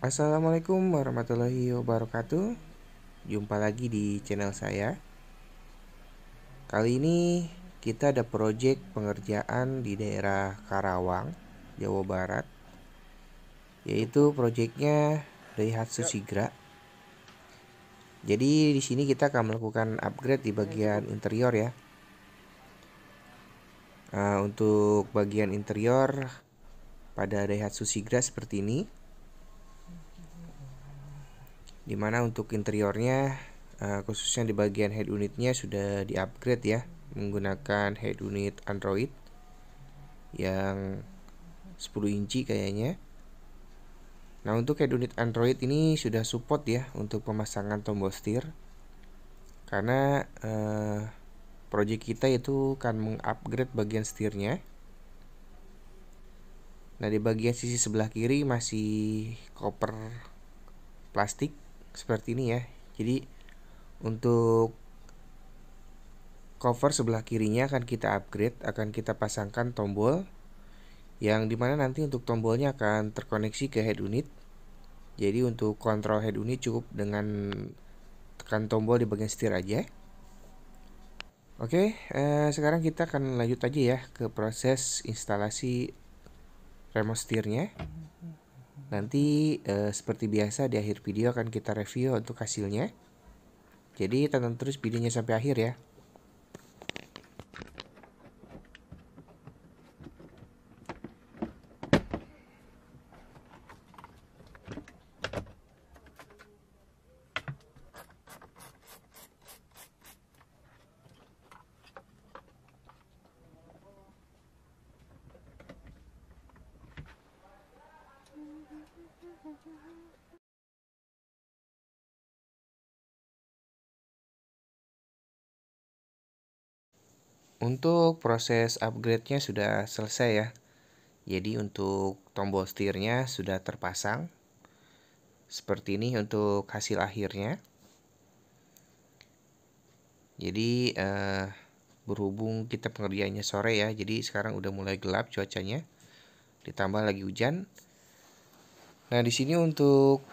Assalamualaikum warahmatullahi wabarakatuh. Jumpa lagi di channel saya. Kali ini kita ada proyek pengerjaan di daerah Karawang, Jawa Barat. Yaitu proyeknya Daihatsu Sigra. Jadi di sini kita akan melakukan upgrade di bagian interior ya. Nah, untuk bagian interior pada Daihatsu Sigra seperti ini dimana untuk interiornya uh, khususnya di bagian head unitnya sudah di upgrade ya menggunakan head unit Android yang 10 inci kayaknya Nah untuk head unit Android ini sudah support ya untuk pemasangan tombol setir karena uh, project kita itu kan mengupgrade bagian setirnya. Nah di bagian sisi sebelah kiri masih koper plastik seperti ini ya jadi untuk cover sebelah kirinya akan kita upgrade akan kita pasangkan tombol yang dimana nanti untuk tombolnya akan terkoneksi ke head unit jadi untuk kontrol head unit cukup dengan tekan tombol di bagian setir aja Oke, eh, sekarang kita akan lanjut aja ya ke proses instalasi remote nya Nanti eh, seperti biasa di akhir video akan kita review untuk hasilnya. Jadi tonton terus videonya sampai akhir ya. Untuk proses upgrade-nya sudah selesai ya. Jadi untuk tombol setirnya sudah terpasang. Seperti ini untuk hasil akhirnya. Jadi eh, berhubung kita pengerjaannya sore ya. Jadi sekarang udah mulai gelap cuacanya. Ditambah lagi hujan. Nah, di sini untuk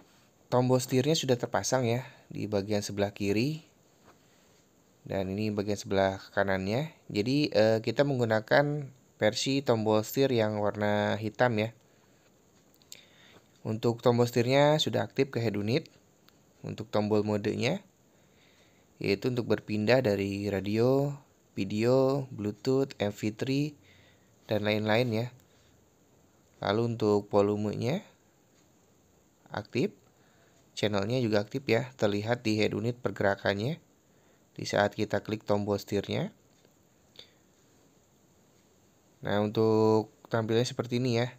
tombol setirnya sudah terpasang ya di bagian sebelah kiri dan ini bagian sebelah kanannya. Jadi uh, kita menggunakan versi tombol setir yang warna hitam ya. Untuk tombol setirnya sudah aktif ke head unit. Untuk tombol modenya yaitu untuk berpindah dari radio, video, bluetooth, mp3 dan lain-lain ya. Lalu untuk volumenya aktif. Channelnya juga aktif ya, terlihat di head unit pergerakannya di saat kita klik tombol setirnya. Nah, untuk tampilnya seperti ini ya.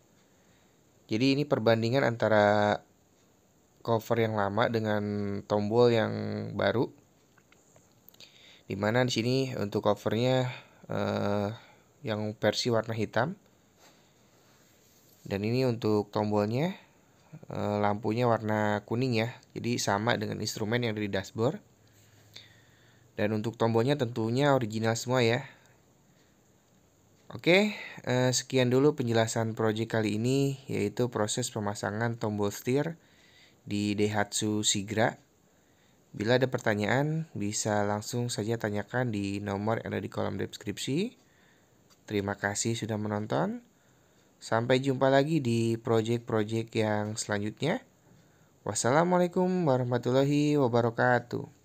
Jadi ini perbandingan antara cover yang lama dengan tombol yang baru. Dimana di sini untuk covernya eh, yang versi warna hitam. Dan ini untuk tombolnya eh, lampunya warna kuning ya. Jadi sama dengan instrumen yang ada di dashboard. Dan untuk tombolnya tentunya original semua ya. Oke, eh, sekian dulu penjelasan project kali ini yaitu proses pemasangan tombol setir di Daihatsu Sigra. Bila ada pertanyaan, bisa langsung saja tanyakan di nomor yang ada di kolom deskripsi. Terima kasih sudah menonton. Sampai jumpa lagi di project-project yang selanjutnya. Wassalamualaikum warahmatullahi wabarakatuh.